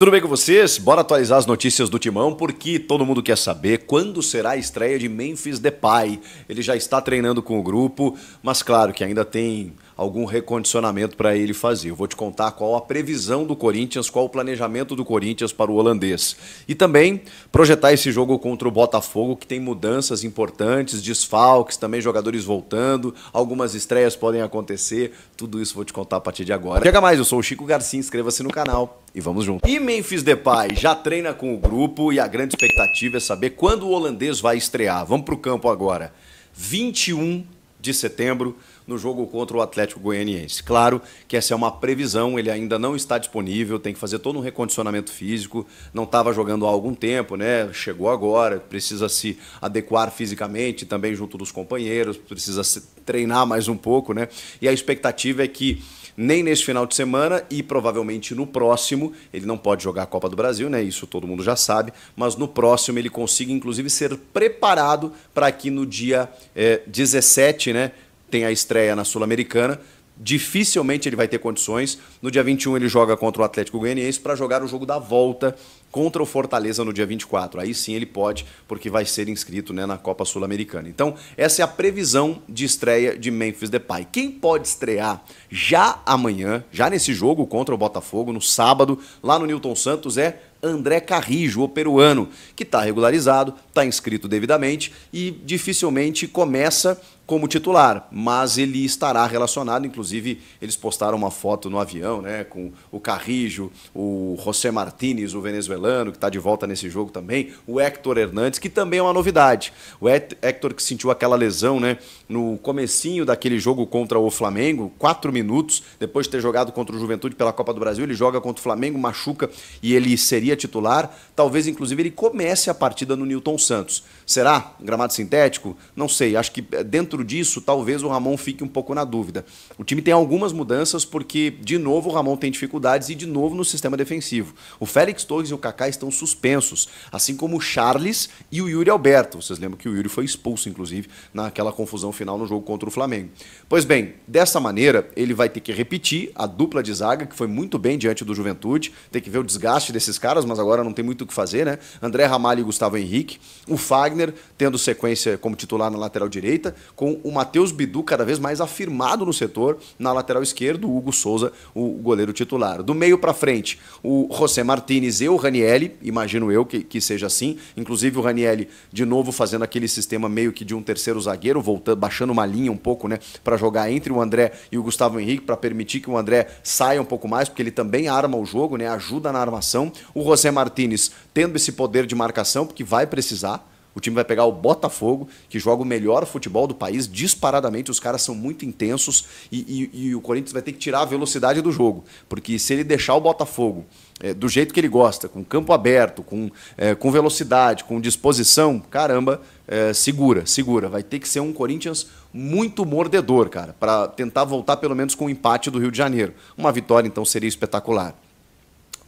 Tudo bem com vocês? Bora atualizar as notícias do Timão, porque todo mundo quer saber quando será a estreia de Memphis Depay. Ele já está treinando com o grupo, mas claro que ainda tem algum recondicionamento para ele fazer. Eu vou te contar qual a previsão do Corinthians, qual o planejamento do Corinthians para o holandês. E também projetar esse jogo contra o Botafogo, que tem mudanças importantes, desfalques, também jogadores voltando, algumas estreias podem acontecer. Tudo isso vou te contar a partir de agora. Chega mais, eu sou o Chico Garcia, inscreva-se no canal e vamos junto. E Memphis Depay já treina com o grupo e a grande expectativa é saber quando o holandês vai estrear. Vamos para o campo agora. 21 de setembro, no jogo contra o Atlético Goianiense. Claro que essa é uma previsão, ele ainda não está disponível, tem que fazer todo um recondicionamento físico, não estava jogando há algum tempo, né? Chegou agora, precisa se adequar fisicamente também junto dos companheiros, precisa se treinar mais um pouco, né? E a expectativa é que nem nesse final de semana e provavelmente no próximo, ele não pode jogar a Copa do Brasil, né? Isso todo mundo já sabe, mas no próximo ele consiga inclusive ser preparado para que no dia é, eh, 17, né? tem a estreia na Sul-Americana. Dificilmente ele vai ter condições. No dia 21 ele joga contra o Atlético Goianiense para jogar o jogo da volta contra o Fortaleza no dia 24. Aí sim ele pode, porque vai ser inscrito né, na Copa Sul-Americana. Então, essa é a previsão de estreia de Memphis Depay. Quem pode estrear já amanhã, já nesse jogo contra o Botafogo, no sábado, lá no Newton Santos, é André Carrijo, o peruano, que está regularizado, está inscrito devidamente e dificilmente começa como titular, mas ele estará relacionado. Inclusive, eles postaram uma foto no avião, né? Com o Carrijo, o José Martínez, o venezuelano, que está de volta nesse jogo também, o Héctor Hernandes, que também é uma novidade. O Héctor que sentiu aquela lesão, né? No comecinho daquele jogo contra o Flamengo, quatro minutos, depois de ter jogado contra o Juventude pela Copa do Brasil, ele joga contra o Flamengo, machuca e ele seria titular. Talvez, inclusive, ele comece a partida no Newton Santos. Será? Gramado sintético? Não sei. Acho que eh, dentro dentro disso, talvez o Ramon fique um pouco na dúvida. O time tem algumas mudanças porque, de novo, o Ramon tem dificuldades e, de novo, no sistema defensivo. O Félix Torres e o Kaká estão suspensos, assim como o Charles e o Yuri Alberto. Vocês lembram que o Yuri foi expulso, inclusive, naquela confusão final no jogo contra o Flamengo. Pois bem, dessa maneira, ele vai ter que repetir a dupla de zaga, que foi muito bem diante do Juventude. Tem que ver o desgaste desses caras, mas agora não tem muito o que fazer, né? André Ramalho e Gustavo Henrique. O Fagner tendo sequência como titular na lateral direita, com com o Matheus Bidu cada vez mais afirmado no setor, na lateral esquerda, o Hugo Souza, o goleiro titular. Do meio para frente, o José Martinez e o Ranielli, imagino eu que, que seja assim, inclusive o Ranielli de novo fazendo aquele sistema meio que de um terceiro zagueiro, voltando, baixando uma linha um pouco, né, para jogar entre o André e o Gustavo Henrique, para permitir que o André saia um pouco mais, porque ele também arma o jogo, né, ajuda na armação. O José Martinez tendo esse poder de marcação, porque vai precisar o time vai pegar o Botafogo, que joga o melhor futebol do país, disparadamente. Os caras são muito intensos e, e, e o Corinthians vai ter que tirar a velocidade do jogo. Porque se ele deixar o Botafogo é, do jeito que ele gosta, com campo aberto, com, é, com velocidade, com disposição, caramba, é, segura, segura. Vai ter que ser um Corinthians muito mordedor, cara, para tentar voltar pelo menos com o um empate do Rio de Janeiro. Uma vitória, então, seria espetacular.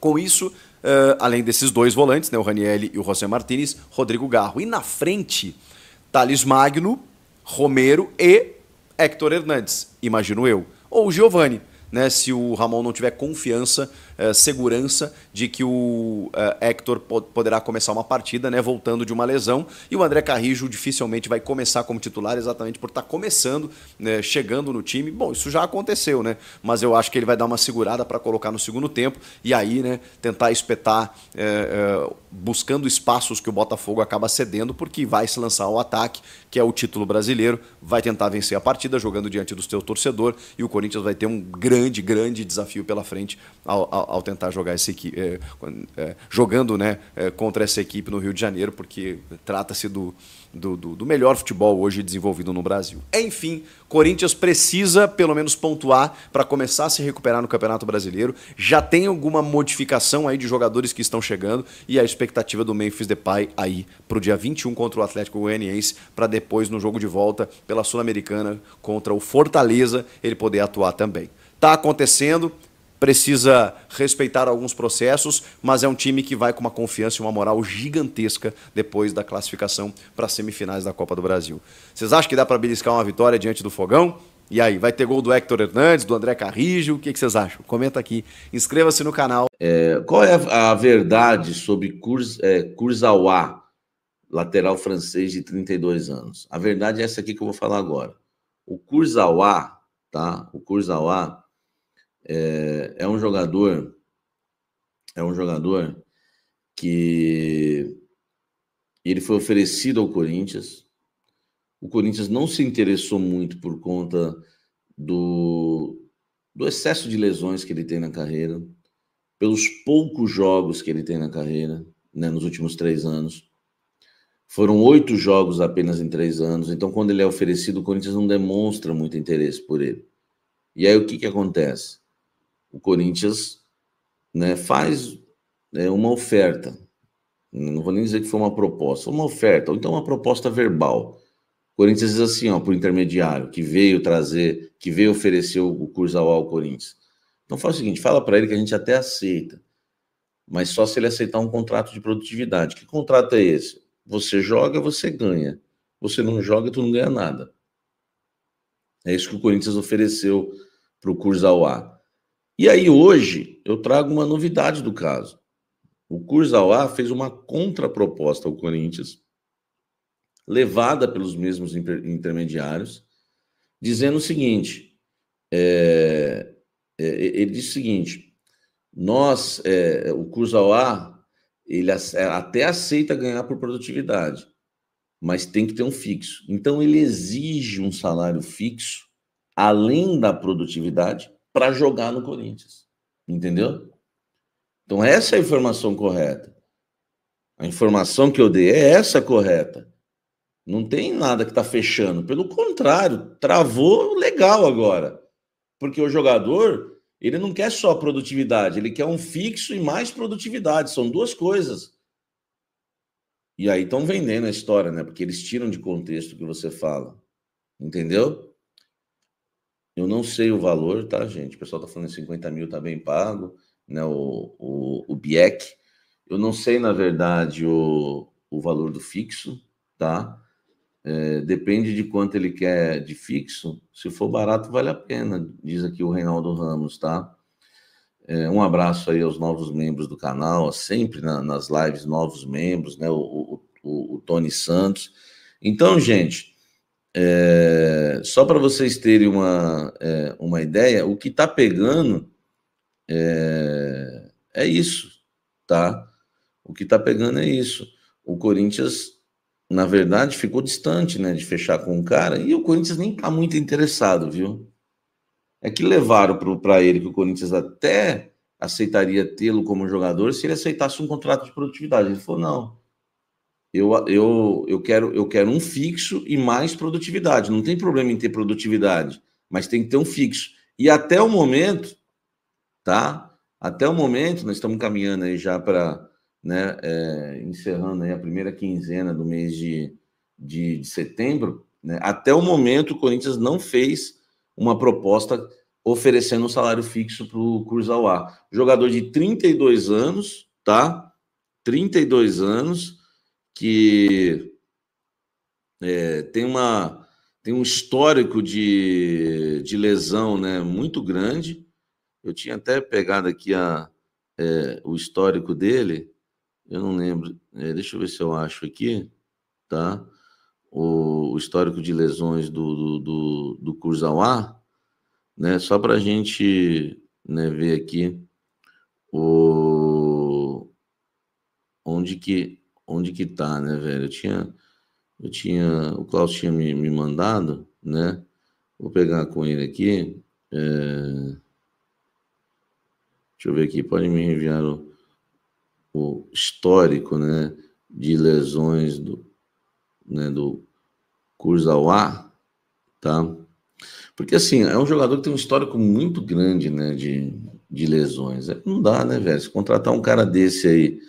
Com isso, Uh, além desses dois volantes, né, o Raniel e o José Martinez, Rodrigo Garro. E na frente, Thales Magno, Romero e Hector Hernandes, imagino eu. Ou Giovani, né, se o Ramon não tiver confiança eh, segurança de que o uh, Hector poderá começar uma partida, né, voltando de uma lesão, e o André Carrijo dificilmente vai começar como titular exatamente por estar tá começando, né, chegando no time. Bom, isso já aconteceu, né? Mas eu acho que ele vai dar uma segurada para colocar no segundo tempo e aí, né, tentar espetar uh, buscando espaços que o Botafogo acaba cedendo, porque vai se lançar ao ataque, que é o título brasileiro, vai tentar vencer a partida jogando diante do seu torcedor e o Corinthians vai ter um grande, grande desafio pela frente ao ao tentar jogar essa equipe, é, é, jogando né, é, contra essa equipe no Rio de Janeiro, porque trata-se do, do, do, melhor futebol hoje desenvolvido no Brasil. Enfim, Corinthians precisa pelo menos pontuar para começar a se recuperar no Campeonato Brasileiro. Já tem alguma modificação aí de jogadores que estão chegando e a expectativa do Memphis Depay aí para o dia 21 contra o Atlético Goianiense, para depois no jogo de volta pela Sul-Americana contra o Fortaleza ele poder atuar também. Tá acontecendo, precisa respeitar alguns processos, mas é um time que vai com uma confiança e uma moral gigantesca depois da classificação para as semifinais da Copa do Brasil. Vocês acham que dá para beliscar uma vitória diante do Fogão? E aí, vai ter gol do Hector Hernandes, do André Carrijo? O que, que vocês acham? Comenta aqui. Inscreva-se no canal. É, qual é a verdade sobre Kurz, é, lateral francês de 32 anos? A verdade é essa aqui que eu vou falar agora. O Kurzawa, tá? O Kurzawa, é, é um jogador, é um jogador que ele foi oferecido ao Corinthians. O Corinthians não se interessou muito por conta do, do excesso de lesões que ele tem na carreira, pelos poucos jogos que ele tem na carreira, né, nos últimos três anos. Foram oito jogos apenas em três anos, então quando ele é oferecido, o Corinthians não demonstra muito interesse por ele. E aí o que, que acontece? o Corinthians né, faz né, uma oferta. Não vou nem dizer que foi uma proposta, uma oferta, ou então uma proposta verbal. O Corinthians diz assim, ó, por intermediário, que veio trazer, que veio oferecer o curso ao Corinthians. Então fala o seguinte, fala para ele que a gente até aceita, mas só se ele aceitar um contrato de produtividade. Que contrato é esse? Você joga, você ganha. Você não joga, tu não ganha nada. É isso que o Corinthians ofereceu para o Curzawal. E aí hoje eu trago uma novidade do caso. O Kurzawa fez uma contraproposta ao Corinthians, levada pelos mesmos intermediários, dizendo o seguinte: é, é, ele disse o seguinte, nós, é, o Kurzawa, ele é, até aceita ganhar por produtividade, mas tem que ter um fixo. Então ele exige um salário fixo, além da produtividade, para jogar no Corinthians. Entendeu? Então, essa é a informação correta. A informação que eu dei é essa correta. Não tem nada que está fechando. Pelo contrário, travou legal agora. Porque o jogador, ele não quer só produtividade, ele quer um fixo e mais produtividade. São duas coisas. E aí estão vendendo a história, né? Porque eles tiram de contexto o que você fala. Entendeu? Eu não sei o valor, tá, gente? O pessoal tá falando 50 mil, tá bem pago, né? O, o, o BIEC. Eu não sei, na verdade, o, o valor do fixo, tá? É, depende de quanto ele quer de fixo. Se for barato, vale a pena, diz aqui o Reinaldo Ramos, tá? É, um abraço aí aos novos membros do canal, sempre na, nas lives, novos membros, né? O, o, o, o Tony Santos. Então, gente, é, só para vocês terem uma, é, uma ideia, o que está pegando é, é, isso, tá? O que está pegando é isso. O Corinthians, na verdade, ficou distante né, de fechar com o cara e o Corinthians nem está muito interessado, viu? É que levaram para ele que o Corinthians até aceitaria tê-lo como jogador se ele aceitasse um contrato de produtividade. Ele falou: não, eu, eu, eu, quero, eu quero um fixo e mais produtividade. Não tem problema em ter produtividade, mas tem que ter um fixo. E até o momento, tá? Até o momento, nós estamos caminhando aí já para, né, é, encerrando aí a primeira quinzena do mês de, de, de setembro, né? Até o momento, o Corinthians não fez uma proposta oferecendo um salário fixo para o Cruzauá. Jogador de 32 anos, tá? 32 anos que é, tem, uma, tem um histórico de, de lesão né, muito grande. Eu tinha até pegado aqui a, é, o histórico dele, eu não lembro, é, deixa eu ver se eu acho aqui, tá? O, o histórico de lesões do, do, do, do Kurzawa, né? Só para a gente né, ver aqui o, onde que onde que tá, né, velho? Eu tinha, eu tinha, o Klaus tinha me, me mandado, né? Vou pegar com ele aqui. É... Deixa eu ver aqui, pode me enviar o, o histórico, né, de lesões do, né, do Kurzawa, tá? Porque, assim, é um jogador que tem um histórico muito grande, né, de, de lesões. É não dá, né, velho? Se contratar um cara desse aí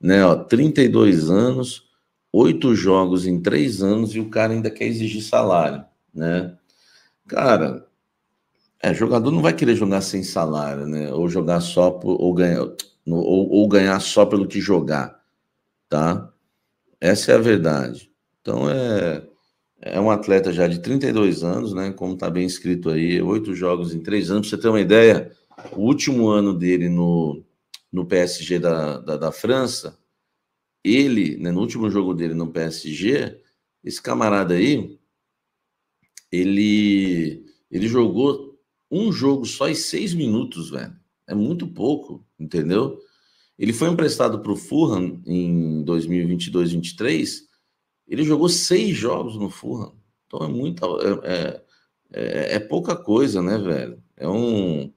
né? Ó, 32 anos, oito jogos em três anos e o cara ainda quer exigir salário, né? Cara, é, jogador não vai querer jogar sem salário, né? Ou jogar só por, ou ganhar ou, ou ganhar só pelo que jogar, tá? Essa é a verdade. Então é é um atleta já de 32 anos, né? Como está bem escrito aí, oito jogos em três anos. Pra você ter uma ideia, o último ano dele no no PSG da, da, da França, ele, né, no último jogo dele no PSG, esse camarada aí, ele, ele jogou um jogo só em seis minutos, velho. É muito pouco, entendeu? Ele foi emprestado para o Fulham em 2022, 23. Ele jogou seis jogos no Fulham. Então é muita. É, é, é, é pouca coisa, né, velho? É um.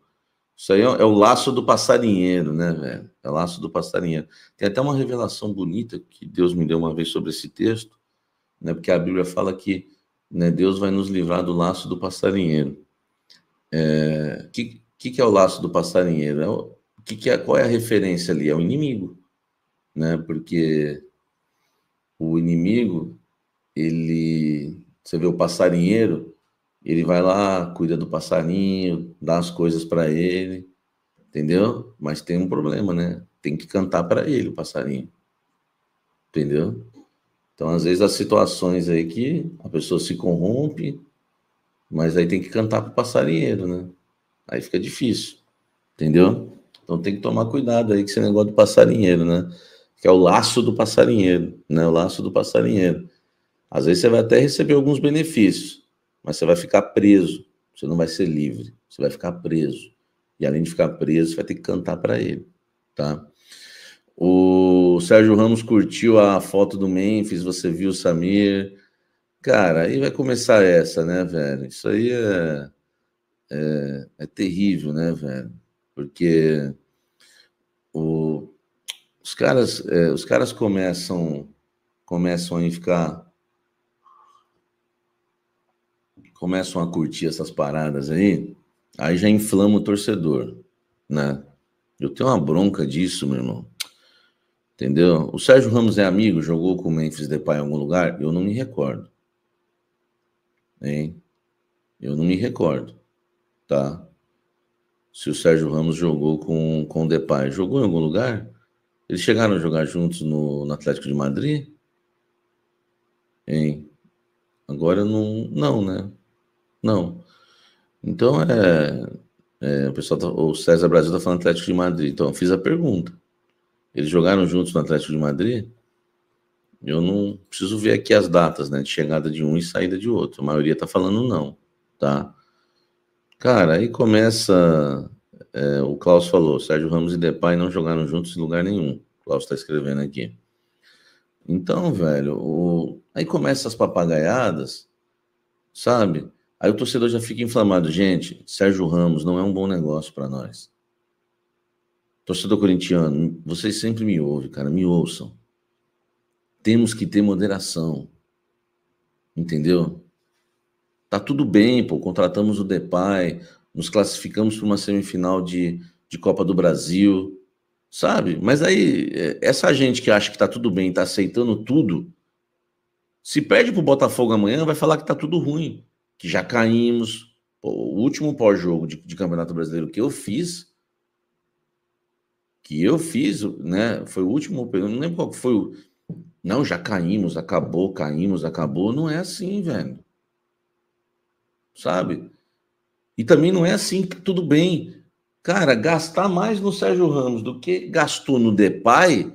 Isso aí é, é, o laço do passarinheiro, né, velho? É o laço do passarinheiro. Tem até uma revelação bonita que Deus me deu uma vez sobre esse texto, né? Porque a Bíblia fala que né, Deus vai nos livrar do laço do passarinheiro. É, que que, que é o laço do passarinheiro? É o, que, que é, qual é a referência ali? É o inimigo, né? Porque o inimigo, ele, você vê o passarinheiro, ele vai lá, cuida do passarinho, dá as coisas para ele, entendeu? Mas tem um problema, né? Tem que cantar para ele o passarinho, entendeu? Então, às vezes, as situações aí que a pessoa se corrompe, mas aí tem que cantar para o passarinheiro, né? Aí fica difícil, entendeu? Então tem que tomar cuidado aí com esse negócio do passarinheiro, né? Que é o laço do passarinheiro, né? O laço do passarinheiro. Às vezes você vai até receber alguns benefícios, mas você vai ficar preso, você não vai ser livre, você vai ficar preso. E além de ficar preso, você vai ter que cantar para ele, tá? O Sérgio Ramos curtiu a foto do Memphis, você viu o Samir. Cara, aí vai começar essa, né, velho? Isso aí é, é, é terrível, né, velho? Porque o, os caras, é, os caras começam começam a ficar começam a curtir essas paradas aí, aí já inflama o torcedor, né? Eu tenho uma bronca disso, meu irmão. Entendeu? O Sérgio Ramos é amigo, jogou com o Memphis Depay em algum lugar? Eu não me recordo. Hein? Eu não me recordo, tá? Se o Sérgio Ramos jogou com, com o Depay. Jogou em algum lugar? Eles chegaram a jogar juntos no, no Atlético de Madrid? Hein? Agora não, não, né? Não. Então, é, é o pessoal, tá, o César Brasil está falando Atlético de Madrid. Então, eu fiz a pergunta. Eles jogaram juntos no Atlético de Madrid? Eu não preciso ver aqui as datas, né? De chegada de um e saída de outro. A maioria tá falando não, tá? Cara, aí começa. É, o Klaus falou: Sérgio Ramos e Depay não jogaram juntos em lugar nenhum. O Klaus tá escrevendo aqui. Então, velho, o... aí começa as papagaiadas, sabe? Aí o torcedor já fica inflamado. Gente, Sérgio Ramos não é um bom negócio para nós. Torcedor corintiano, vocês sempre me ouvem, cara, me ouçam. Temos que ter moderação. Entendeu? Tá tudo bem, pô, contratamos o Depay, nos classificamos para uma semifinal de, de Copa do Brasil, sabe? Mas aí, é, essa gente que acha que tá tudo bem, tá aceitando tudo, se perde pro Botafogo amanhã, vai falar que tá tudo ruim que já caímos. O último pós-jogo de, de, Campeonato Brasileiro que eu fiz, que eu fiz, né? Foi o último, eu não lembro qual foi o. Não, já caímos, acabou, caímos, acabou. Não é assim, velho. Sabe? E também não é assim que tudo bem. Cara, gastar mais no Sérgio Ramos do que gastou no Depay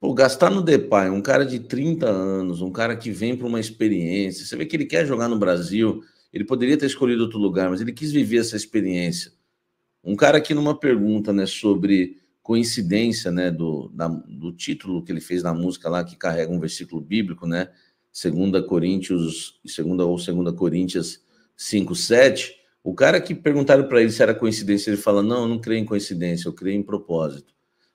Pô, gastar no Depay, um cara de 30 anos, um cara que vem para uma experiência, você vê que ele quer jogar no Brasil, ele poderia ter escolhido outro lugar, mas ele quis viver essa experiência. Um cara que numa pergunta, né, sobre coincidência, né, do, da, do título que ele fez na música lá, que carrega um versículo bíblico, né, segunda Coríntios, segunda ou 2 Coríntios 5, 7, o cara que perguntaram para ele se era coincidência, ele fala, não, eu não creio em coincidência, eu creio em propósito.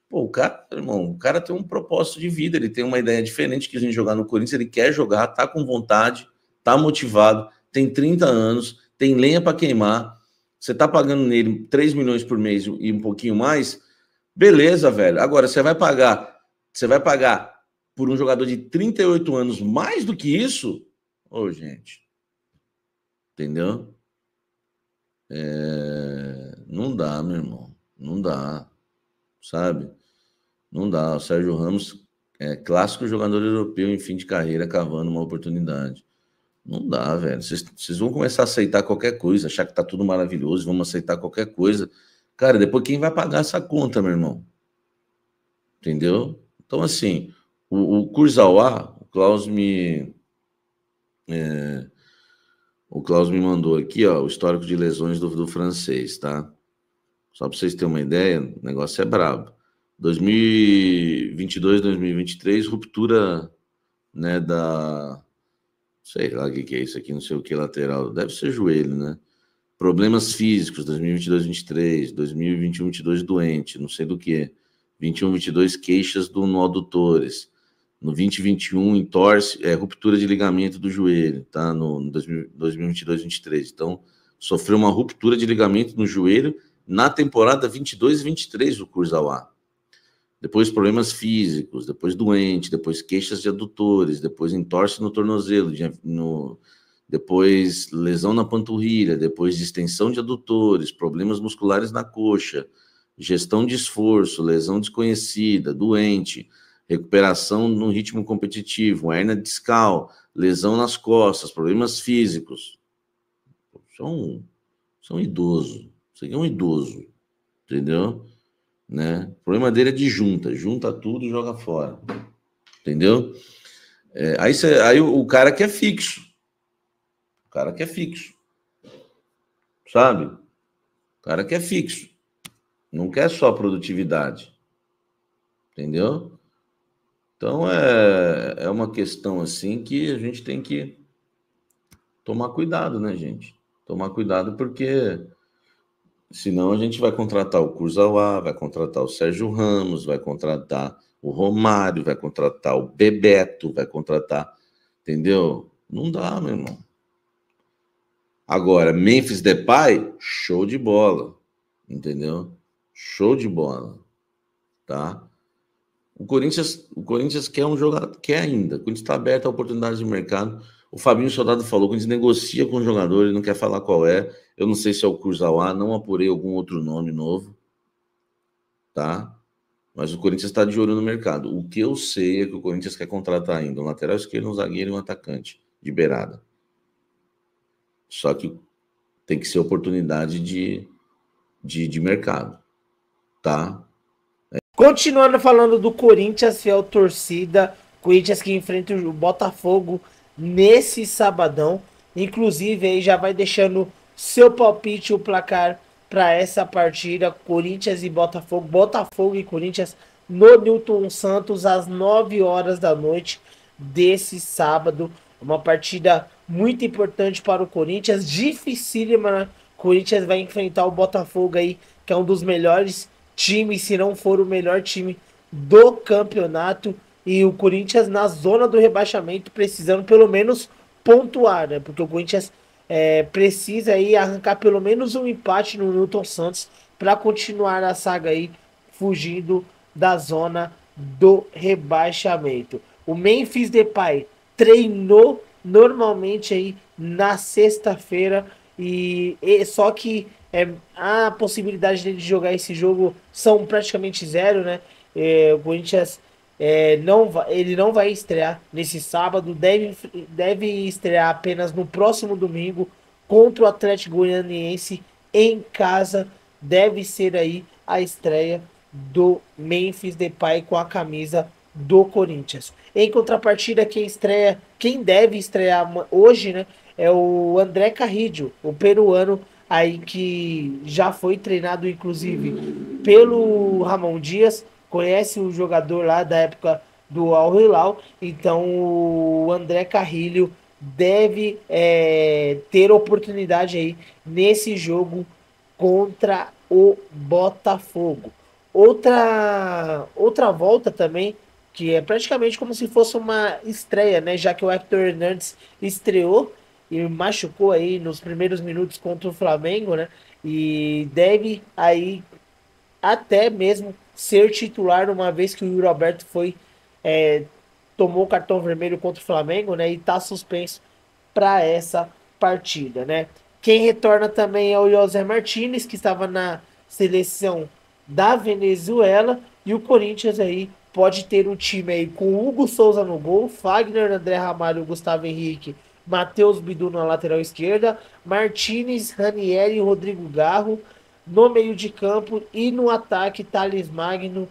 Pô, o cara, irmão, o cara tem um propósito de vida, ele tem uma ideia diferente que a gente jogar no Corinthians, ele quer jogar, tá com vontade, tá motivado, tem 30 anos, tem lenha para queimar. Você tá pagando nele 3 milhões por mês e um pouquinho mais, beleza, velho. Agora você vai pagar, você vai pagar por um jogador de 38 anos mais do que isso? Ô, oh, gente. Entendeu? É... Não dá, meu irmão. Não dá sabe? Não dá. O Sérgio Ramos é clássico jogador europeu em fim de carreira, cavando uma oportunidade. Não dá, velho. Vocês vão começar a aceitar qualquer coisa, achar que tá tudo maravilhoso, vamos aceitar qualquer coisa. Cara, depois quem vai pagar essa conta, meu irmão? Entendeu? Então, assim, o, o Kurzawa, o Klaus me. É, o Klaus me mandou aqui, ó, o histórico de lesões do, do francês, tá? Só para vocês terem uma ideia, o negócio é brabo. 2022, 2023, ruptura né, da. Sei lá o que, que é isso aqui, não sei o que lateral. Deve ser joelho, né? Problemas físicos, 2022, 2023, 2021, 2022, doente, não sei do que. 21, 22, queixas do nó adutores. No 2021, entorse, é, ruptura de ligamento do joelho, tá? No, no 2022, 2023. Então, sofreu uma ruptura de ligamento no joelho na temporada 22 e 23 do Kurzawa. Depois problemas físicos, depois doente, depois queixas de adutores, depois entorse no tornozelo, no, depois lesão na panturrilha, depois distensão de adutores, problemas musculares na coxa, gestão de esforço, lesão desconhecida, doente, recuperação no ritmo competitivo, hernia discal, lesão nas costas, problemas físicos. São, são idoso. Isso aqui é um idoso, entendeu? Né? O problema dele é de junta, junta tudo e joga fora, entendeu? É, aí, cê, aí o, o cara que é fixo, o cara que é fixo, sabe? O cara que é fixo, não quer só produtividade, entendeu? Então é, é uma questão assim que a gente tem que tomar cuidado, né, gente? Tomar cuidado porque Senão a gente vai contratar o Kurzawa, vai contratar o Sérgio Ramos, vai contratar o Romário, vai contratar o Bebeto, vai contratar. Entendeu? Não dá, meu irmão. Agora, Memphis Depay, show de bola. Entendeu? Show de bola. Tá? O Corinthians, o Corinthians quer um jogador, quer ainda. O Corinthians está aberto a oportunidades de mercado. O Fabinho Soldado falou, que a gente negocia com o jogador, ele não quer falar qual é. Eu não sei se é o Kurzawa, não apurei algum outro nome novo. Tá? Mas o Corinthians está de olho no mercado. O que eu sei é que o Corinthians quer contratar ainda um lateral esquerdo, um zagueiro e um atacante de beirada. Só que tem que ser oportunidade de, de, de mercado. Tá? É. Continuando falando do Corinthians, fiel torcida, Corinthians que enfrenta o Botafogo nesse sabadão. Inclusive, aí já vai deixando seu palpite, o placar para essa partida: Corinthians e Botafogo. Botafogo e Corinthians no Newton Santos às 9 horas da noite desse sábado. Uma partida muito importante para o Corinthians, dificílima. Né? Corinthians vai enfrentar o Botafogo aí, que é um dos melhores times, se não for o melhor time do campeonato e o Corinthians na zona do rebaixamento, precisando pelo menos pontuar, né? Porque o Corinthians é, precisa aí arrancar pelo menos um empate no Newton Santos para continuar a saga aí, fugindo da zona do rebaixamento. O Memphis Depay treinou normalmente aí na sexta-feira e, e, só que é, a possibilidade dele jogar esse jogo são praticamente zero, né? É, o Corinthians é, não, ele não vai estrear nesse sábado, deve, deve estrear apenas no próximo domingo contra o Atlético Goianiense em casa. Deve ser aí a estreia do Memphis Depay com a camisa do Corinthians. Em contrapartida, quem estreia, quem deve estrear hoje, né, é o André Carrillo, o peruano aí que já foi treinado inclusive pelo Ramon Dias conhece o jogador lá da época do Al Hilal, então o André Carrilho deve é, ter oportunidade aí nesse jogo contra o Botafogo. Outra outra volta também que é praticamente como se fosse uma estreia, né? Já que o Hector Hernandes estreou e machucou aí nos primeiros minutos contra o Flamengo, né? E deve aí até mesmo ser titular, uma vez que o Yuri Alberto foi, é, tomou cartão vermelho contra o Flamengo, né? E está suspenso para essa partida, né? Quem retorna também é o José Martinez, que estava na seleção da Venezuela. E o Corinthians aí pode ter um time aí com Hugo Souza no gol, Fagner, André Ramalho, Gustavo Henrique, Matheus Bidu na lateral esquerda, Martinez, Ranieri, Rodrigo Garro, no meio de campo e no ataque Thales Magno,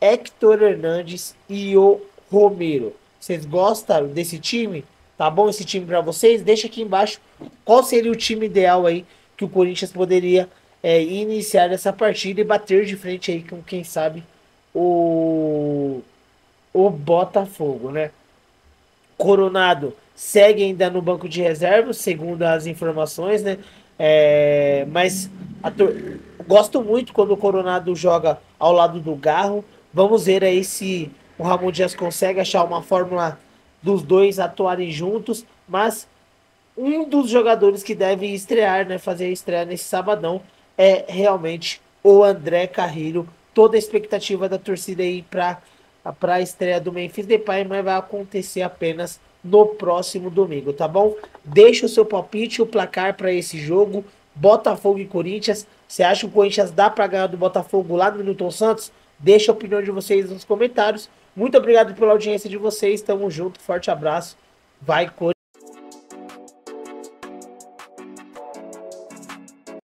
Hector Hernandes e o Romero. Vocês gostaram desse time? Tá bom esse time para vocês? Deixa aqui embaixo qual seria o time ideal aí que o Corinthians poderia é, iniciar essa partida e bater de frente aí com quem sabe o o Botafogo, né? Coronado segue ainda no banco de reservas, segundo as informações, né? É, mas gosto muito quando o Coronado joga ao lado do Garro. Vamos ver aí se o Ramon Dias consegue achar uma fórmula dos dois atuarem juntos. Mas um dos jogadores que deve estrear, né, fazer a estreia nesse sabadão, é realmente o André Carrilho. Toda a expectativa da torcida aí para a estreia do Memphis Depay, mas vai acontecer apenas no próximo domingo, tá bom? Deixa o seu palpite, o placar para esse jogo, Botafogo e Corinthians. Você acha que o Corinthians dá para ganhar do Botafogo lá no Newton Santos? Deixa a opinião de vocês nos comentários. Muito obrigado pela audiência de vocês. Tamo junto, forte abraço. Vai, Corinthians.